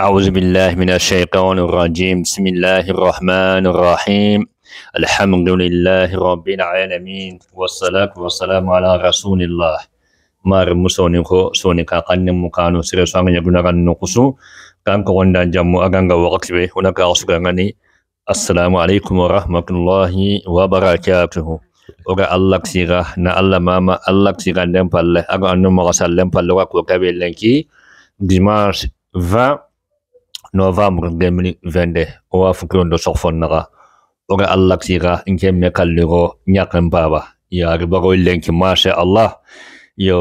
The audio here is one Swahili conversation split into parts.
أعوذ بالله من الشيطان الرجيم بسم الله الرحمن الرحيم الحمد لله رب العالمين والصلاة والسلام على رسول الله مار مسوني خو سوني كاقن مكانو سير سوان يبنا غن نقصو كان كون دان جمو أغنغ وقتبه هناك أغسغنني السلام عليكم ورحمة الله وبركاته oga الله siga نا الله mama allah siga lempa le aga annu maga sa lempa le wa ko dimanche 20 novembre 2022 owa fukirondo sokfonnaxa ora allaxixa nkemme kalliro ñaqen baba yaari baroy lenki masha allah yo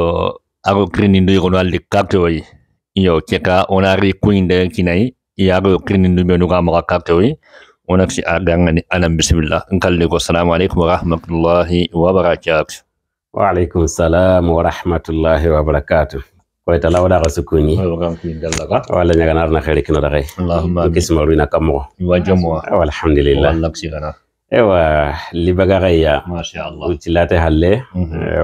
aro kirininduyirono alli kartewoyi yo keka onari kuinde kinayi yaaro kirinindumenuga maxa kartewoyi ونفسي أعلن أنا بسم الله نقلق والسلام عليكم ورحمة الله وبركاته وعليكم السلام ورحمة الله وبركاته koy tala wada ka sukuni wala nyaga nar na khari kino dagay allahumma kisma ruina kamo wa jamwa ah. alhamdulillah wallak sigana ewa libaga gaya ma sha allah utilate halle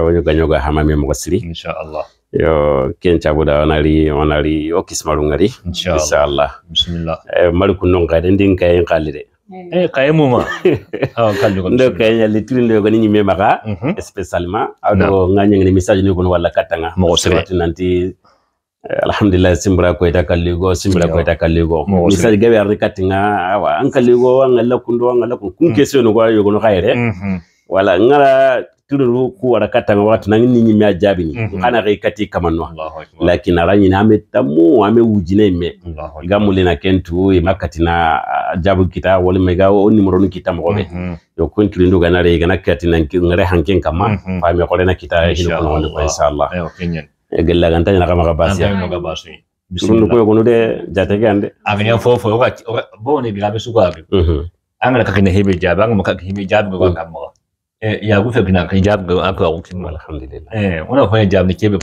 wonyo ganyo ga hamami mo gasri insha allah yo kenca buda onari onari o kisma rungari insha allah bismillah e maluku non ga den din kay qalire e kay muma aw kallu eh. eh, ah, ko ndo kay yalli tirin do gani nyime maka mhm. spécialement ado nganya ngani message ni gon wala katanga mo sere nanti alhamdulillah simbra ko koyta kaligo simbra ko koyta kalligo misal gabe nga awa an kaligo an alla kundo an alla kun kun mm. kese no ko yogo no khaire mm-hmm. wala ngara tururu ku warakata nga watu nangi ni mi ajabi ni kana ga ikati kamanwa lakin aranyi na ametamu ame ujine me gamule na kentu e makati na ajabu kita wali mega oni muronu kita mogobe mm-hmm. yo kuntu lindo gana re gana kati na ngare hankin kama fa mm-hmm. me kore na kita hinu kono inshallah gellaganta ñana kama ka baasi ka baasi sunu ko jate ke ande fofo oka bo ne bilabe suko abi mhm. angala ka hebe jaba angama ka jaba ko ka mhm. eh ya gufe bina ka jaba akwa ukin alhamdulillah eh una fanya jaba ne kebe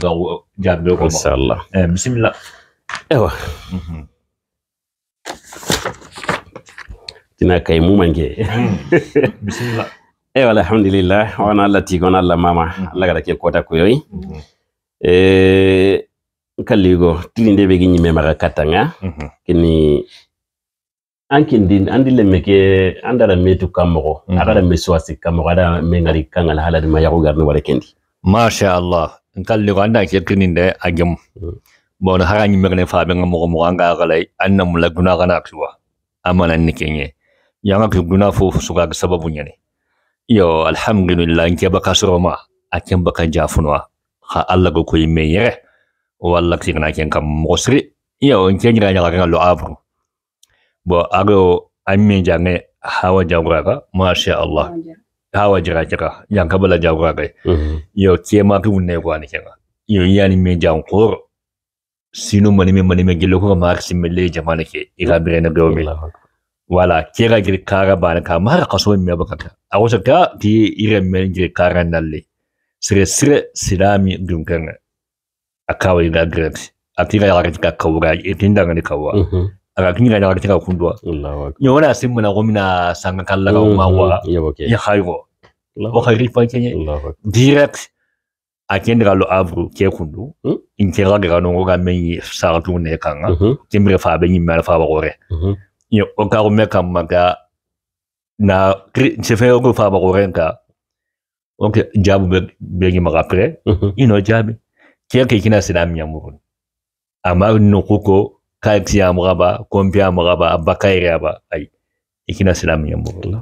jaba ko inshallah eh bismillah ewa mhm. tina kai mu mange bismillah ewa alhamdulillah wana Allah ti wana mama Allah ga ke kota koyoyi mm -hmm e eh, kalligo tilinde ɓe gi ñimemaxa kattanga mhm. keni ankindin andi lemme ke andara metu kammoxo mhm. axara me suwasi ada me ngari kangal haladima yaxu garni wara kendi machallah kalligo anda kekininde a gem mm. bon hara ñimexene faɓenga moxo moxo anga xalay an namula guna xana xiwa amananni keñe yanga ki guna fofu suga sababu ñane yo alhamdulillah nke baka soroma a baka jafunwa ha Allah go koy meyere eh? o oh, alla na ken kam mosri iya on oh, ken gira nyaka kan lo avro bo ago amme jange hawa ma sha allah hawa jira kira yang kabala jawraga mm-hmm. yo ke ma tu ne ko ani ken yo yani me jang ko sino mani me mani me gelo ko ma xim me le jamana ke ira bere na gomi wala kira gir kara bana ka mara kaso me ba ka a wasa ka di ire me gir kara nalle siresire silami gilugana akawa ilagrati atinga yalakatika kaura etinda ngane kawa mm -hmm. akakinga kundwa nyona simu na gomina sanga kala ka mawa ya khairo o khairi fakenya direct akende kalo avru ke kundu hmm? intera ga no ga menyi saratu ne kanga mhm. kimbre fa benyi mala fa gore mhm. yo o meka maga na chefe o fa gore nka ok jaabu bɛ bɛ ɲamaga pɛrɛ i nɔ jaabi kɛ kɛ kina sira miya muru amma no ko ko ka tiya maga ba ko biya maga ba abba ka yɛrɛ muru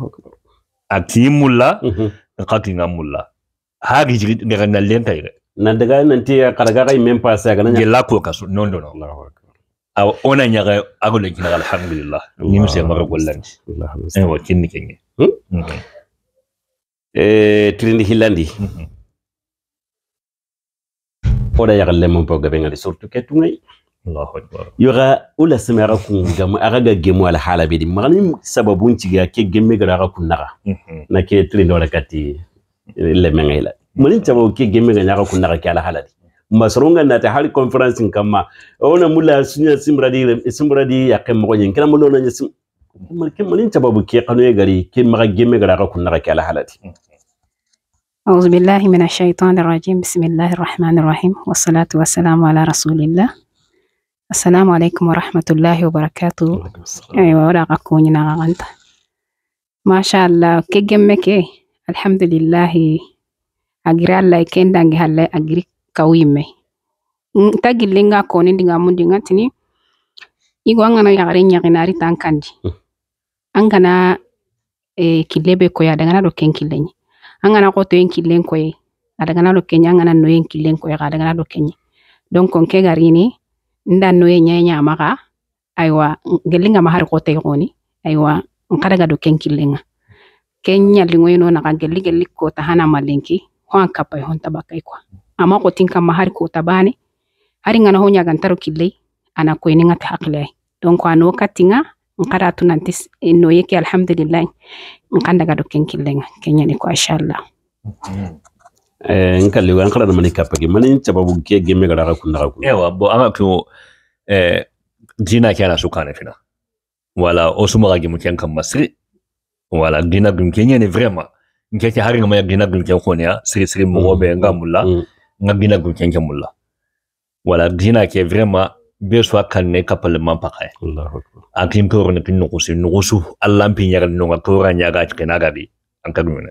a ti mulla nga mulla ha gi na len ta na daga nan ya karaga kai men pa sa ga na la ko kaso non non ona nyaga ago kina alhamdulillah ni mse maga gollan eh wa kinni kenye E, tirindi hillandi oɗa yagal lemon pawga ɓe ngali surtout ke tungay yoga ula seme aga kun aga ga gemu ala hala bedi magani sababun ciga ke gemme gara aga kun naga mhm. na ke tirindi oɗa kati e lemen ngayla manin sababu ke gemme ga nyaga kun naga ke ala hala di masaronga na ta hali conference kama ona mula sunya simradi simradi yakem mo nyen kana mulo na nyesim manin sababu ke kanu gari ke maga e gemme gara aga kun naga ke ala hala di mhm. أعوذ بالله من الشيطان الرجيم بسم الله الرحمن الرحيم والصلاة والسلام على رسول الله السلام عليكم ورحمة الله وبركاته أيوة ولا أكوني نغانت ما شاء الله كي جمك إيه؟ الحمد لله أجرى الله كين دانجي هلا أجري كويمة إيه؟ تاجي لينغا كوني دينغا مون دينغا تني إيغوانا يغرين يغناري تانكانجي أنغانا إيه، كيلبي كويا دانغانا دو كين كيليني an gana koto en killen koye ada gana lo kenya an gana no en killen ada gana lo kenya donc nke garini nda no ye nyanya amaga aywa gelinga mahar kote goni aywa nkada ga do ken killenga kenya lingo yeno na gelli gelli ko ta hana malinki ho an kapai hon tabakai kwa amma ko tinka mahar ko tabane hari ngana honya gantaro killei ana ko eninga ta donc ano katinga nqara uhm. tunantis inno yeke alhamdulillah nqan daga dokken killenga kenyani ko inshallah uhm. eh nkalle wa nqara mani kapage mani sababu ke gemme gara ka kunna ka ewa bo aga eh jina kana sukane fina wala osuma ga gemu kan masri wala gina gum kenyani vraiment nke ke harin ma gina gum ken khonya siri siri mo uhm. be ngamulla ngagina mulla wala gina ke vraiment be so kan ne kapal man pakai Allahu akbar akim ko ne kin nugusi Allah pin yaga nunga ko ran yaga cikin agabi an ka duna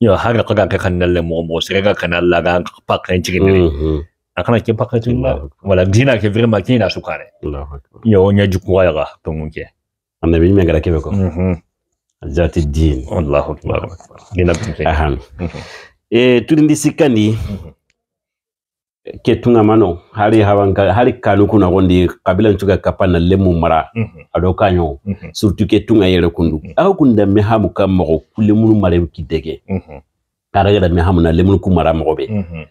yo ha ka ga kan nan le mo mo sire ga kan Allah ga pakai cikin e mm-hmm. ne akana ke pakai tun la wala dina ke vraiment kina su kare yo nya juku yaga to munke annabi me ga ke ko zati din allah akbar dina ke ahan mm-hmm. e eh, tudin di sikandi mm-hmm ketunga mano hali hawanka hali kanu kuna gondi kabila nchuka kapana lemu mara mm -hmm. adoka nyo mm -hmm. surtout ketunga yele kundu mm -hmm. au kunda mehamu kama ko kulemunu mare kidege mm -hmm. karaga mehamu na lemunu kumara mogobe mm -hmm.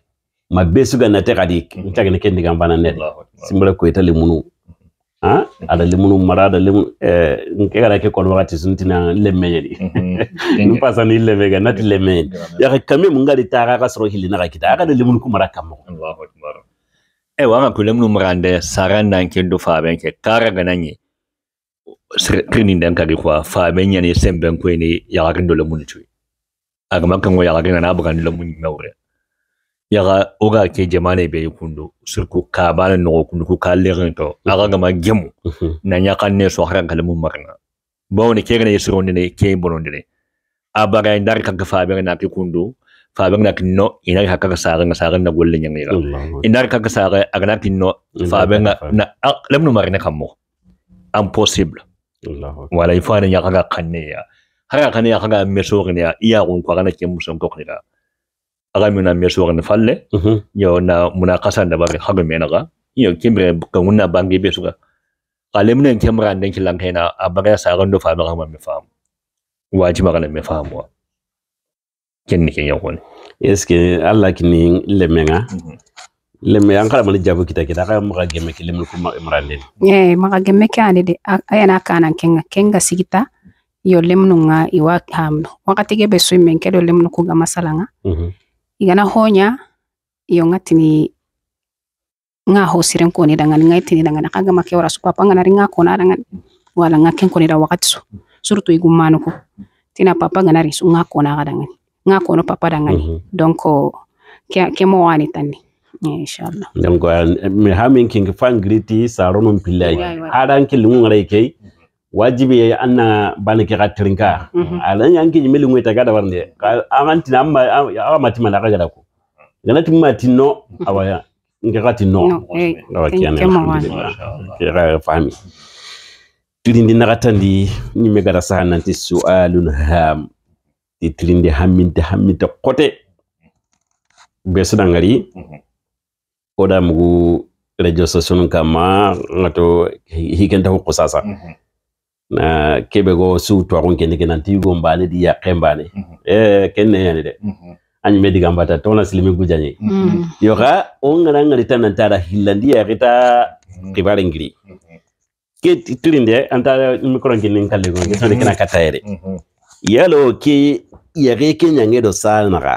mabesu ga nateka dik mm -hmm. ntaka ne kendi gambana net simbala ko itale munu ha ada lemunu mara ada lemu eh nke gara ke kon wakati sunti na lemenyeri nu pasa ni lemega nati lemen ya ka kame munga gari ta ga hili hilina ga kita aga da lemunu kumara kamo ewa akbar eh wa ga kulemunu mara nda saran nan ke do fa kara ga nan ye trinin dan ka kwa fa ben ya ne semben ko ne ya ga lemunu chui aga makan wa ya ga na abugan lemunu mawre yaga oga ke jamane be kundu surku ka bana no kundu ku kallerin to aga gama gemu mhm. na nyaka ne so haran kalmu marna bawni ke gane yisro ne ke bononde ne abaga indar ka fa be na ke kundu fa be na kino ina ka ka sa ga sa ga na golle nyanga ira indar ka ka sa ga aga na kino fa be na ah, lamnu marne kammo impossible wala ne nyaka ga kanne ya haka kanne ya kaga meso ya iya gun ko ga na ke musan ko kira aga mina meso gana falle mhm. yo na munakasa na bare hago mena yo kimbre kanguna bangi beso ga alemne kimra nden kilang hena abaga sa gando fa ba me fam wajiba gana me fam wa kenni ken yakon eske alla kini lemenga mhm. lemme an kala mali jabu kita kita kaya maka gemme ke lemme kuma imrande eh maka gemme ke ane de ayana kana kenga kenga sigita yo lemnu nga iwa ham wakati gebe swimming kedo lemnu kuga masalanga mm igana honya iyo ngatini ngahosire nkonirangani ngaitirirangana kaga make ora supa panga nari ngakonarangani wala ngakenkonera wakati so suru igumano ko tina papa ganari su ngakona garangani ngakono papa rangani mm -hmm. donc ke ke mo wani tani inshallah dem mi hamin king fan griti pillai haran kilingun rai kai wajibi ya anna bana ke katrinka mhm. alan yanki mili ngweta gada warne amanti na amma amati mana gada ko gana timma tinno awaya nge gati no awakiyana alhamdulillah ya fahmi tirindi nagatandi ñimme gada saha nanti sualun ham ti tirindi hamminte hamminte kote be sudangari mhm. oda mugu radio station kama ngato hikenta ko sasa mm -hmm. Eh, na kebe go su to gon ke kene ti go mbane di ya kembane mhm. eh, ya mhm. mhm. mm -hmm. eh kenne yani de an me di gambata to na silimi gujanye janye yo ga on ngara ngari tan tara hilandi ya kita kibare ngiri ke tirinde antara mikro ngini kalle go so de kana katayere yalo ki ya ge kenya na ga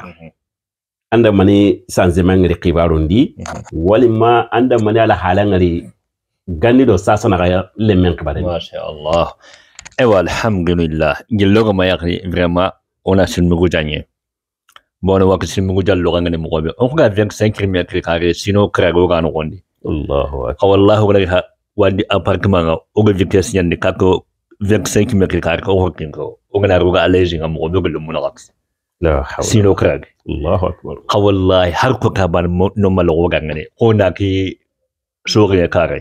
anda mani sanzema ngari kibarundi walima anda mani ala halangri gandiɗo sasanakaya lemmen kibareni machallah ewa alhamdulillah jellogo mayakri vraiment ona silmigu jañe bono wak silmigu jallogangani mogoɓe on koga 25 kilométre carré sino kiragoga nogondi allahu akbar wallahu galaga wandi appartement ga oga vitesse ñandi kako 25 mètres carrés ko hokin ko o gana ruga alaji ngam o dogal mun gaks la hawla sino krag Allahu akbar wallahi har ko ka ban no mal o gangane ko na ki sogre kare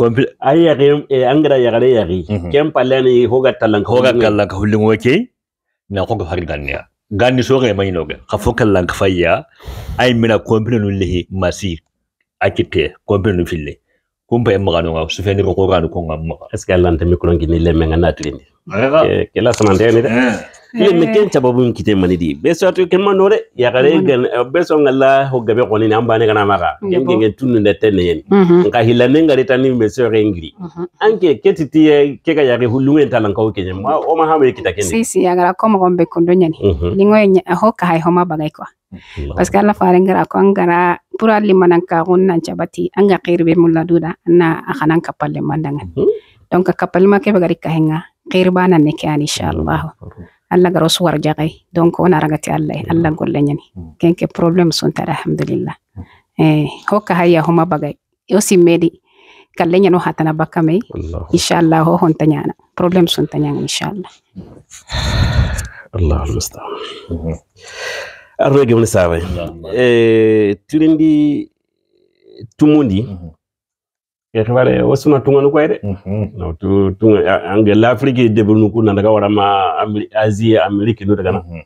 ay yare angra yare yare mhm. kem palani e hoga talan hoga kallan ka hulun wake na hoga har ganniya ganni so ga mai noga ka fo kallan ka fayya ay mina kompina nun lihi masi akite kompina nu fille kumpa pa yamma ganu su ko ko ganu ko ngamma est ce que lanta mikron gini lemme ngana trini kela samande ni ye me ken sababu min kite mani di be so to ken manore ya gare gan be so ngalla ho gabe ko ni amba ne kana maka ken ken tunu de tene yen mhm. nka hilane ngare tani me so rengri mhm. anke ketiti ye ke ga yare hulunge talan ka e o kenye ma o ma ha me kita ken si si ya gara ko mo gombe kondo nyani mhm. e ni ngoy eh, ho ka hay e ho ma bagai ko parce que alla faren gara ko angara pour alli mananka gunnan cabati anga qirbe duda na akanan kapalle mandangan donc kapalma ke bagari kahenga qirba na ne ke inshallah alla garo suwar jaqay donc on aragati alla alla gollenyani kenke problem sunta alhamdulillah eh hokka haya homa bagay o simmedi kallenya no hatana bakame inshallah ho honta nyana problem sunta nyana inshallah allah almusta arroge mun sabe ekibare osuna tunga nuko ere mm -hmm. no tu tunga angela afrika de nuku na wara ma amri, asia amerika no mm -hmm.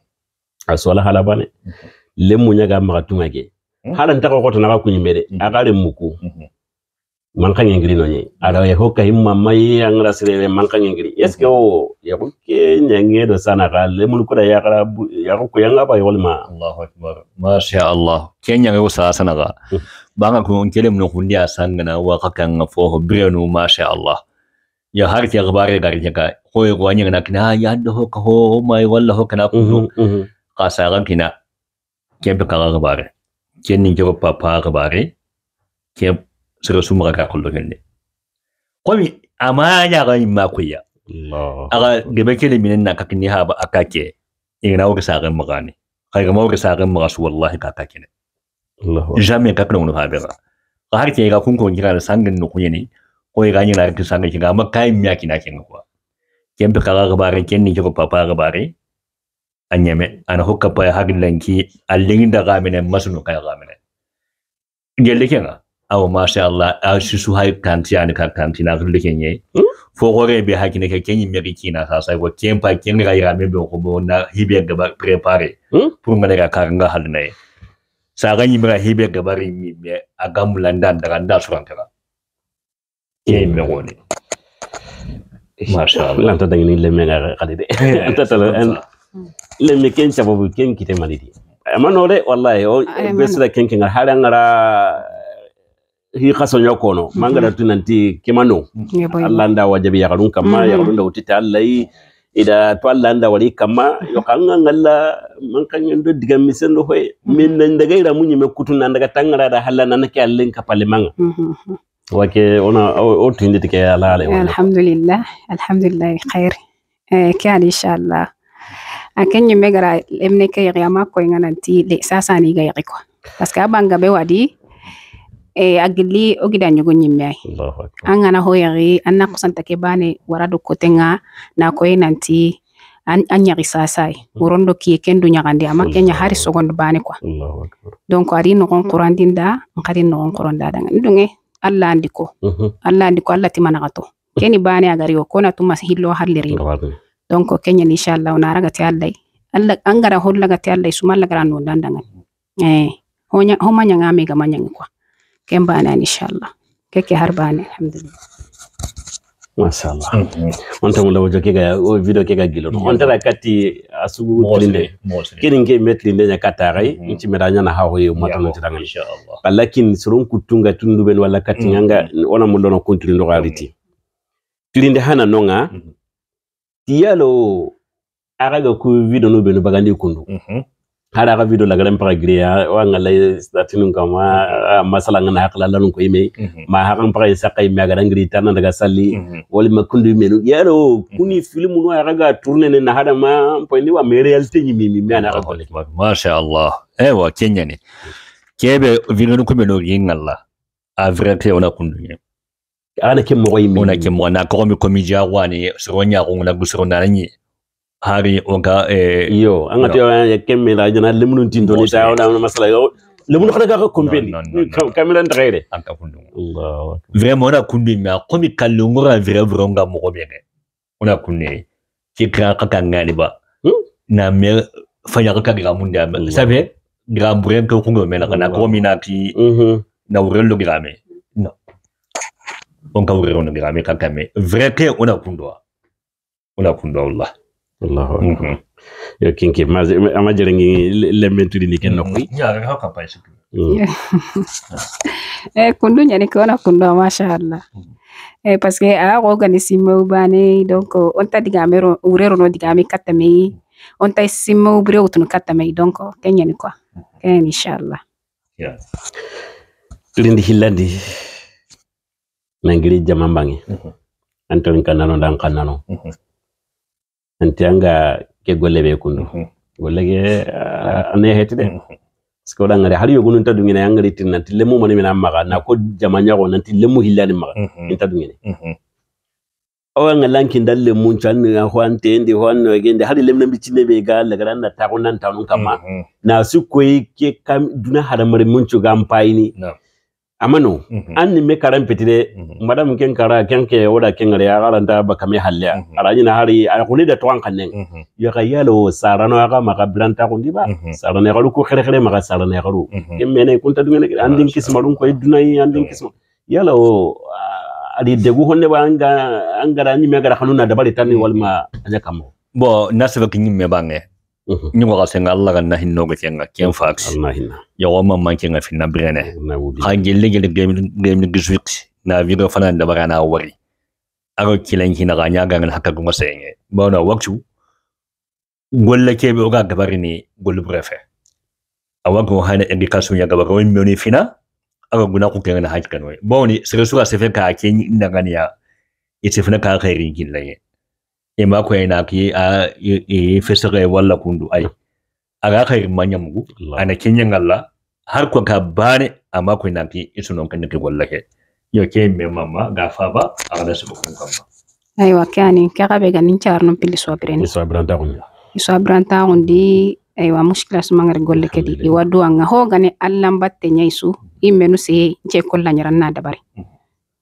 aswala hala mm -hmm. le ga ma tunga ge mm-hmm. hala ntaka ko tana ku nyimere mm-hmm. agare muku man mm-hmm. kan ngiri no nyi ara ya hokka himma mai angra sirele man kan ngiri eske o ya ko ke sana ga le mun ya kara ya ko yanga ba allahu akbar masha allah kenya ga sana ga banga ko onkele mno kundi asangana wakakanga ho brenu masha Allah ya harti agbare garjaka hoye ko anya nak na ya do ho ko mai walla ho kana ko qasa ran kina kembe kala agbare papa agbare ke sero sumra ka kullu ko komi amanya ga imma kuya aga gebe kele minen na ha haba akake ina wuri sagan magani kai ga mawuri sagan magasu wallahi kini jamais ka kuna ha bega ka har ke ga kun ko kira da sangin no kuye ne ko ga ni na kin sangin kira amma kai miya kina kin ko ken be kala gabare ken ni ko papa gabare anyame ana hokka pa har lanki allin da ga mene masunu kai ga mene gelle ken ga aw ma sha Allah a shi su hay kanti an ka kanti na rulle ken ye fo gore be hakine ke ken yimme ki na sa sai ko ken pa ken ga ya me be ko bo na hibe gaba prepare pour ngana ga karanga halne saga yimega hibe gabari mime agamulanda daganda surantega ye megone hmm. eh, mashallah lanta dangini lemega kadide eh, anta tala lemme ken sababu ken kite malidi amanore wallahi o ah, eh, besira ken ken harangara hi kaso nyokono mm-hmm. mangara tunanti kemano allah nda wajabi yagarun kama yagarun da utita allah ida to Allah da wari kama yo kan an Allah man kan yando diga misen do hoy mm-hmm. min nan daga ira munyi me kutun nan daga tangara da nan nake allin ka palimanga mm-hmm. wake ona o tindi tike ala ale alhamdulillah alhamdulillah khair eh, kan inshallah Allah akan yimme gara emne kay yama ko ngana ti le sasani ga yiko parce que abanga be wadi Eh, agili ogida nyogo nyimyai angana hoyari anna kusanta ke bane warado kotenga na koy nanti an anyari sasai murondo mm. ki kendo nyagande ama kenya hari sogondo bane kwa donc ari no gon qurandinda ngari no gon quranda danga ndunge alla andiko mhm. alla andiko alla timana gato keni bane agari o kona tuma hillo halliri donc kenya inshallah onara gati alla alla angara holla gati alla sumalla gara no eh honya homa nyanga me gamanya kwa ken baanani inchallah keke har baane alhamdulillah machallah on tan lawojo kega o video kega gilo on tara katti a sugutlinde kirin ke metlinde nya kataray nci meda nyana ha hoye motano tirangal balakin surun kutunga tunduben wala katti nganga ona mun dono kontri ndo galiti tilinde hana nonga tiyalo araga ku video no benu bagandi kundu hara ka video lagare mpaka gria wa ngala statinu kama masala ngana hakla lanu ko ime mhm. ma hakan mpaka isaka me agara ngiri tana daga sali mhm. wali makundu ime yaro mhm. kuni filmu no yaga turne ne na hada ma mpoindi wa reality ni mimi me ana ko masha Allah ewa Kenya ni kebe video ko me no yingalla a vrai que on a kundu ana ke mo ime ona ke na ko mi komidia wani soronya ko na gusoro na nyi hari oga eh, yo anga ga tewa ya kemme jana lemnu tin doni ta ona masala yo lemnu khada ka kompendi kamila ndrede anta kundu allah vraiment ona kundu mi akomi kalungo vrai vronga mo gobere ona kunne ki kra ka kangani ba hmm? na me fanya ka gira munda sabe gira mbrem ko kungo mena kana ko minati na mm-hmm. urelo girame no on ka urelo girame kakame vrai ke ona kundwa ona kundwa allah allahu akbar mhm. yo kinki ama jere ngi lementuli ni kenno Ya ñaare hokka pay sukki Eh kundu nyani na kundu masha allah mm. Eh parce que a ko gani simmew bane donc on ta diga me urero no diga me katame mm. on ta simmew bre utun katame donc ken nyani quoi mm-hmm. ken insha allah yeah lindi hillandi nangiri jamambangi mm-hmm. Antoni kanano dan kanano mm -hmm antiyanga ke golle be kundu mm-hmm. golle ke ah. ah, ana heti de mm-hmm. parce que oɗangari har yogu nun taɗugene yangari tin nanti lemu mani mina maga na ko jamañago nanti lemu hillani maga in mm-hmm. lanki awanga lankinda lemun canni a ah, hoante ndi honno gende hari lemna mbicine ɓe ga lagara na tago nan tanun kamma na sukkoyi ke kam duna haramare muncu gam payini no amano mm -hmm. an ni me karan pitire mhm. madam ken kara ken ke oda ken re mhm. ara nda ba kame halya ara ni hari a kuli da tuan kan mhm. ya ga sarano aga maka blanta ko diba sarano ga ko khere khere maka sarano ga lu mene kun ta dungene an din kis marun ko dunai an din kis yalo ari degu honne ba anga anga ni me gara kanuna da bari tan walma anya kamo bo nasaba kin me bange ñugo mm-hmm. xa senga alla ganna hinnogo kenga ken mm-hmm. fax yogo mamman kenga finna birene xa mm-hmm. gelle gele gremni na viro fana dabara wari aro kilan hina ga nya gangan haka waktu golle kebe oga gabari golle brefe awago hana education ya gabaro mioni fina aro guna ku kenga na hakkan boni sere sefe ka ken inda ganiya ite ka khairin killaye ima ko ina ki a e, e fesa ga walla kundu ai aga kai e manya mugu ana kinyan ngalla har ko ka bane amma ko ina ki isunon e kan ke walla ke yo ke me mama ga fa ba aga da su kun kan ba ai wa kani ka ga be ganin charno pili so brenda so brenda ko so ta on di ai wa mushkila su mangar golle ke di wa du anga ho ga ne allan batte nyai su imme nu se je kollanyara na dabari mhm.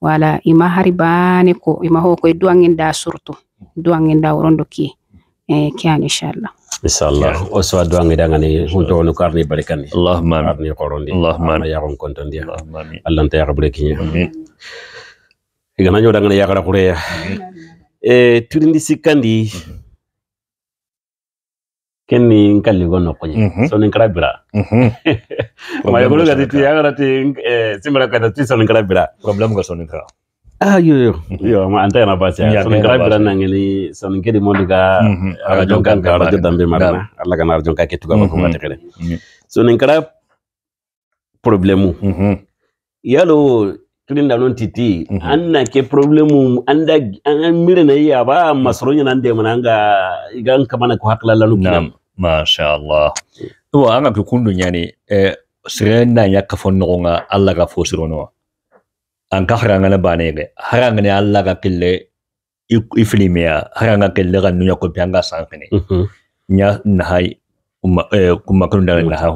wala ima haribane ko ima ho ko du angin da surtu duwange dawron ki e eh, kiyan inshallah inchallah ya. o sowa duwange ngani hunto ya wono ya eh, ko arni bare mhm. kandi allahuma arni qorondi allahuma yakon kontondiya allah nta yakabure kiña iganaño dangani yakara kureya e tirindi sikkandi kenni nkalli gono nokko so ni nkara bira mhm. ma yogolo gati ti yakara eh, ti simbara kata ti soni nkara bira problem ga ni nkara ayo yo ma anta yana bace son gra biran nan ni son gedi mo diga rajon kan ka rajon dambe marna alla kana rajon ka ketu ga ko mate kare so nin kara problemu yalo tudin da non titi anna ke problemu anda an mire na iya ba mm-hmm. masron yana ande mananga igan kamana ko hakla lalu kinam masha eh, Allah to an ga kundun yani eh sirenna yakafon no nga alla ga fosiro anka harangana banege harangane alla ka kille iflimea haranga kille ga nunya kopya anga sankene mm-hmm. nya nahai umma kuma kunda na ha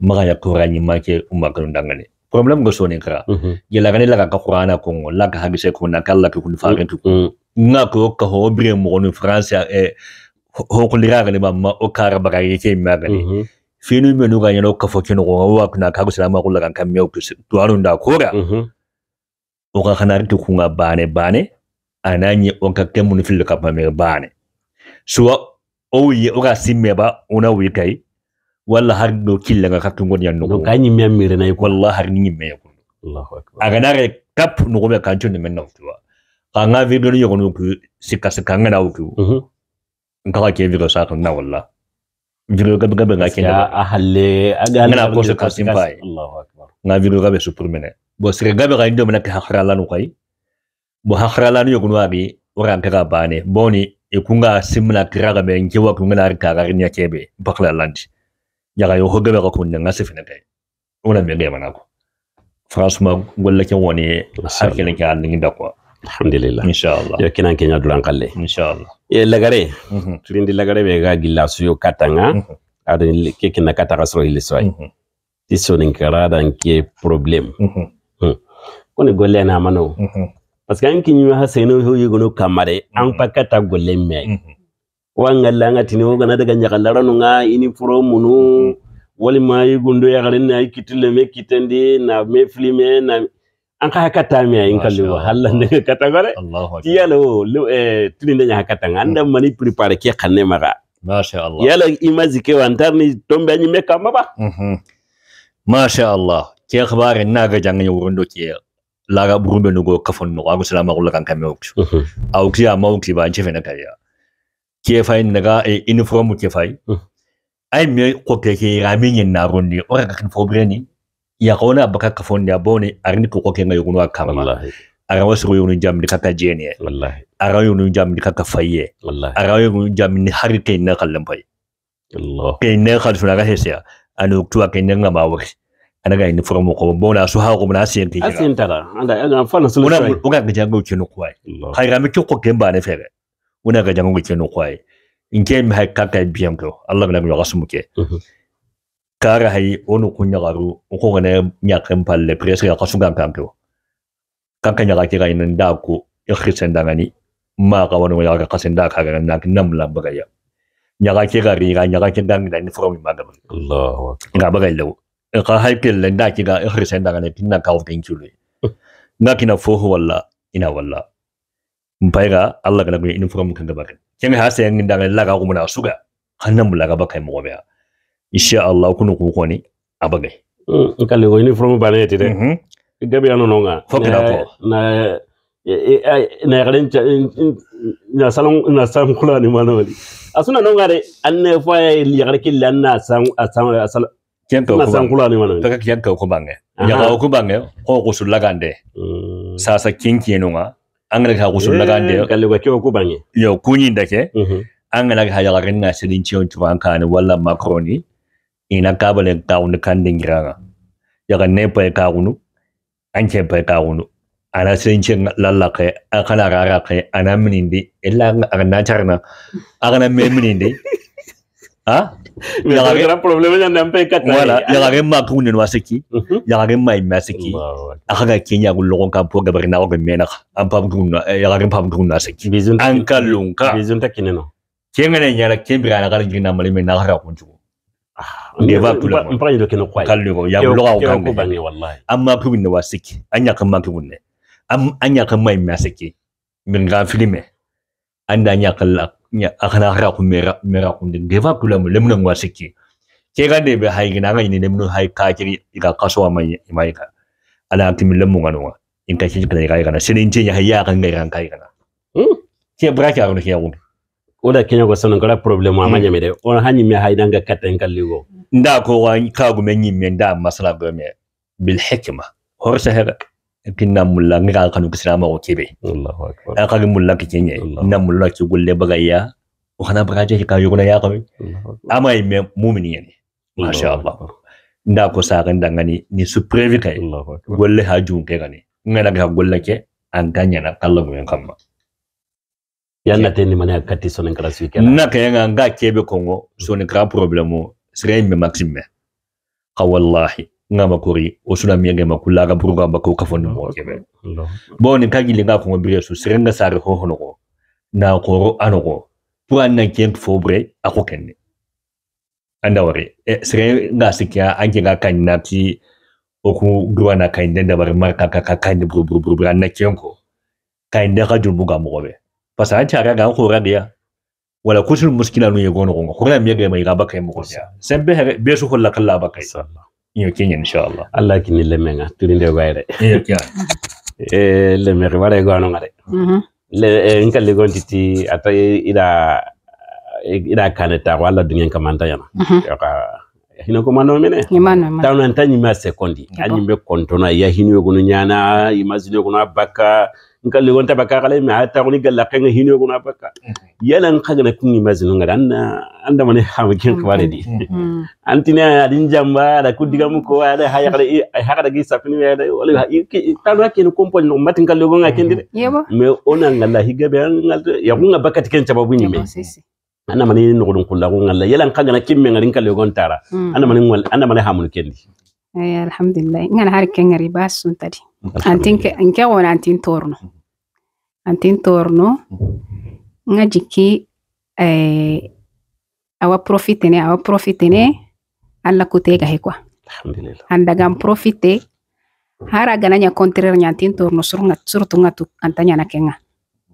maga ya korani make umma kunda ngane problem go sone kra mm-hmm. ye la gane la ka qur'ana ko la ka hagi se ko na kala ko kun faare mm-hmm. ko nga ko ka ho bre mo no france eh ho ko lira gane ba ma o kara baga ye ke ma gane finu me no ga yano ka fo kino ko wa kuna ka go sala ma ko la kan kamyo ko tuarunda kora oka kanarti kunga bane bane ananye onka kemuni fili kapame bane suwa ouye oka simeba una wikai walla nga katungon yan nugo ka nyi miyamire na walla har nyi miya ko aganare kap nugo be kancho ne menna fuwa kanga video ni yogo nugo sika sika nga na uku mhm. ngaka ke video sa kan na walla video gabe gabe nga ke ya ahalle agana nga video gabe supermene bo sirgabe ga ndo manake hakhralanu kai bo hakhralanu yogunwagi orante ga bane boni ikunga simna tiraga me njewa kunga arka ga rinya kebe bakla landi yaga yo hogabe ga kunna ngase fina kai ona me ga manako franchement golle ken woni hakkel ke an da ko alhamdulillah inshallah yo kinan kenya duran kalle inshallah e lagare mm lagare be ga gilla suyo katanga mm -hmm. adon ke kinna so ile soy mm -hmm. tisonin karada nke problem mm -hmm ko ne golle na mano mm-hmm. parce que an ha kamare an mm-hmm. pakata golle me mm-hmm. wanga langa daga nyakalara no nga ini munu ya na me kitende na me filme na an ka hakata kalli wa ne kata gore eh hakata mani prepare ke maga yalo imazi ke tombe anyi masha Allah ke khabare na ga jangani wurundo ke laga burumbe nugo kafon no wagu salama ko lakan kame oksu awksi ya mawksi ba nche fena kaya ke fai naga e uniform ke fai ai me ko ke ke ramin yin na rundi ora ka kan fobre ni ya kona ka kafon ya bone arni ko ko ke ngai gunwa kama wallahi ara wasu yunu jamni kaka jene wallahi ara yunu jamni kaka faye wallahi ara yunu jamni har kai na kallan fai Allah kai ne khalfuna ga hesiya anu tuwa ke ne ngama wuri anaga ini forum ko bona su ha ko na sin ti ta ga anda anga fana solution una una ga jango kinu kwai kai ga mi ko gemba ne fere una ga jango kinu kwai in ke mi hay kaka biyam ko allah na mi sumu ke kara hay onu kunya garu ko ne nya kan palle presse ga kasu ga kan ko kan kan ga ke ga in da ko khisen da ngani ma ga wani ya ga kasin da ka ga nan nam la baga ya nya ga ke ga ri ga nya ga ke da ni forum ma ga allah ga ba ga lo ika haipel lenda ki ga ikhri e senda gane tinna kaw tenchulu nga kina fohu walla ina e walla mpaiga e alla kana kunya inform kanga bakin kemi hasa yang nda laga laga kumuna suga hanna laga bakai mo gobe insha Allah kunu ku ko ni abagai kalle mm, ko uniform bana yati de gabe anu nonga fokin ko na na yagare na salon na salon kula ni mana wali asuna nonga de an ne fa yagare killa na san san kian eh. ya, eh, kau kumbang taka kian kau kumbang ya ya kau kumbang ya kau kusul lagande hmm. sasa kian kian nunga angana ka kusul lagande eh. kalau kau ya, mhm. kau kumbang ya yo kunyin dake angana ka ya lagande na sedin cion cuman kan wala makroni ina kabale kau ne kanding ranga ya kan nepa ka kunu anche pa ka kunu ana sen cin lallaka akana raraka ana minindi illa agana charna agana meminindi Hein yagare problème ya nampe kata wala yagare ma kunne no aseki mhm. yagare ma ima aseki akaga kenya go logon kan po gabar na go mena am pam gunna eh, yagare pam gunna aseki an kalunka bizun ta kineno kenga ne nyara kembira na garin na mali mena ha ko njugo ah, ne va pula mpanye do kino kwa kalungo ya go logon kan bani wallahi amma pubin no aseki anya kan ma kunne am anya kan ma ima aseki min ga filme anda anya kallak nya akana hara ku mera mera ku ndi geva kula mu lemna ngwa siki ke ga de be hay gina ga ni lemnu hay ka kiri iga kaso wa mai mai ka ala timi lemu ngano wa in ka shi kana ga ga na sinin tinya hay ya kan ga ran kai kana hmm ke bra ka ro ke ya oda kenya kwa sana kala problem ama hmm. nyame de ona hanyi me haida nga kata nga ligo nda ko wa ka gumenyi me nda masala gome bil hikma horsa hera kinna mulla ngira kanu bisilama ko kibe Allahu akbar aka mulla ki kenye ya na mulla ki gulle bagaya o kana bagaje ka yuguna ya ka amay me mu'mini masha Allah nda ko sa nda ngani ni su previ kay gulle ha jun ke gani ngana ga gulle ke an ganya na kallo men kamma yalla te ni mana katti sonen kala su ke na ka nga ga kebe kongo sonen kala problemo sire me maxime ka wallahi ngamba kori osuna miyange makula ga buruga bako kafon mo kebe bo ni kagi linga ko ngobire su sirenga sare ho hono ko na koro ano ko pura na kien fobre ako kenne anda wari e sirenga sikia anke ga kan na ti oku gwa na kan da bar marka ka ka kan buru buru buru na kien ko kan da ga jumu ga mo be pasa an ta ga ga ko ga dia wala kusul muskila nu yego no ko ko na mai ga bakai mo ko sembe be su holla kala bakai sallallahu ñoo kenya inshallah alla kini lemenga turinde re iyo kya e eh, leme ribare gwano re mm-hmm. le eh, nka le ti ata ida ida kaneta wala dungen kamanta yana mm-hmm. ka hina ko mano mene tawna tanyi ma sekondi anyi be kontona ya hinu gono nyana imagine gono abaka nkalli wonta baka kala mi hatta woni galla kanga hino gona baka yalan kaga hmm. na kunni mazin ngada anna anda mane hamu kin kware di antina adin jamba da kudiga muko ada haya kada haya kada gi safini ya da wala tanu hake ni kompo no matin kalli gonga kendi me ona ngalla higa be ngal ya kunga baka tiken chababu ni me ana ya, mane no godon kullu yala yalan kaga na kimme ngadin kalli gon tara ana mane ana mane hamu kendi alhamdulillah ngana har kengari basun tadi antin ke anke wona antin torno anti intorno mm-hmm. nga jikki eh, awa profitene awa profitene alla hekwa Alhamdulillah. kwa gam profite hara gana nya kontrer nya anti intorno sur tu nga euh, antanya na kenga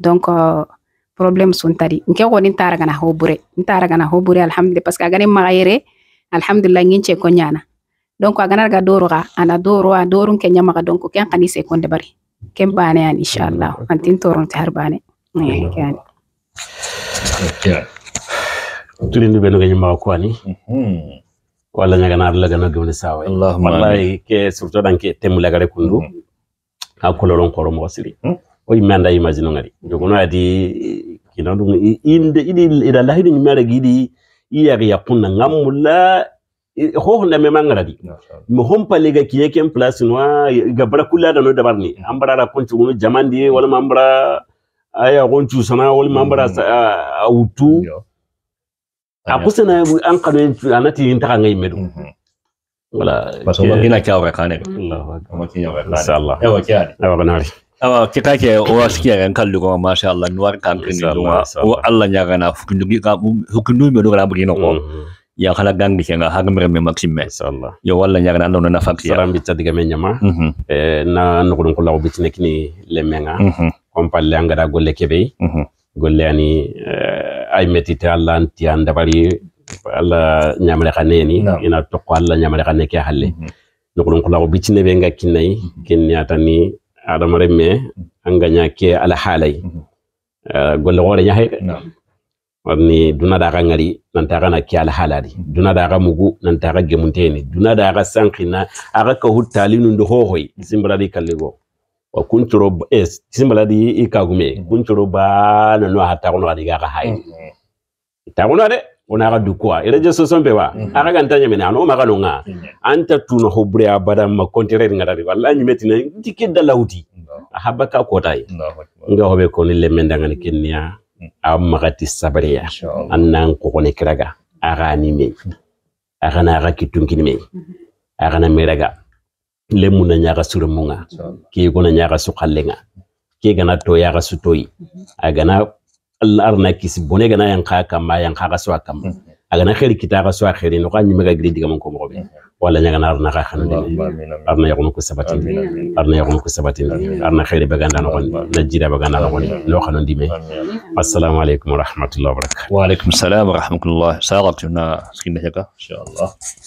donc problem sun tadi nke woni ntara gana hobure ntara gana hobure alhamdulillah parce que ma magayere alhamdulillah nginche ko nyana donc agana ga doro ga ana doro a doro kenya maga donc ken kanise konde bari ken baanayaan insha allah wanti hin tooramte harbaane tulindi benu ganyi maa kwani wala nyagana arla gana gimni sawe wallahi ke surtout dan ke temu lagare kundu a koloron koro mo o yimbe imagine ngari jogono adi kinadu inde idi ida lahidi nyimare gidi iya ga yakunna ngamulla Eh, hohla me mangaradi mi hompale ga kiye kem place no eh, ga bara kula da no da barni mm. an bara ra kunci gunu jamandi wala man bara aya kunci sana wala man bara mm. a wutu a kusa na an kanu anati inta ga ngai medu mm-hmm. wala baso ba kina kyawa kane mm. Allah ba kina kyawa kane Allah yawa kiyani awa kita ke owa sikia kan kallu ko masha Allah nuar kan kini wa Allah nya kana hukundu hukundu me do kana bugino ko mm-hmm. ya khala gangi kenga hagmre me maksimme inshallah yo walla nyagana ndo na fakti ya sarambi tadiga me nyama mm -hmm. eh, na nokon ko law bitine kini lemenga mm -hmm. on palle angada golle kebe mm -hmm. golle ani eh, ay metite alla anti andabari alla nyamre khaneni no. ina to ko alla nyamre khanne ke halle mm -hmm. nokon ko law bitine be nga kinai mhm. kinni atani adamare me mhm. anga nyake ala halai mm -hmm. Eh, golle gore nyahe wami ni dunadaga ngari nantaga na halali duna daga mugu nantaga gemunteni duna daga sanki na aga kuhut hutali nundo hohoi simbaladi kallego wa kunturo es simbaladi ikagume kunturo ba nanu hata kono adiga kahai hai itagona mm, mm. de ona mm, aga dukwa ile je so sombe wa aga gantanya mena ano maga longa anta tuno hobre abada ma kontere kontrere la wallahi metina dikidda laudi habaka kotai nga hobe ko ni lemenda ngani kenya aw magati sabareya an n'an kɔgɔni kira kan a ka anime a kana a ka kitunkinime a kana meraga le mun na ñaga suru mun ga ke gona ñaga ke gana to yaga su toyi a gana allah arna kisi bone gana yan kamma kama yan ka su أنا خير كتاب سوا خير نوقا نيما غير دي غامن كومو بي ولا نيغا نار نا خا ارنا يغون كو سباتين ارنا يغون كو سباتين ارنا خير بغاندا نوقن نجيرا بغاندا نوقن لو خانون دي مي السلام عليكم ورحمه الله وبركاته وعليكم السلام ورحمه الله سارتنا سكينه هكا ان شاء الله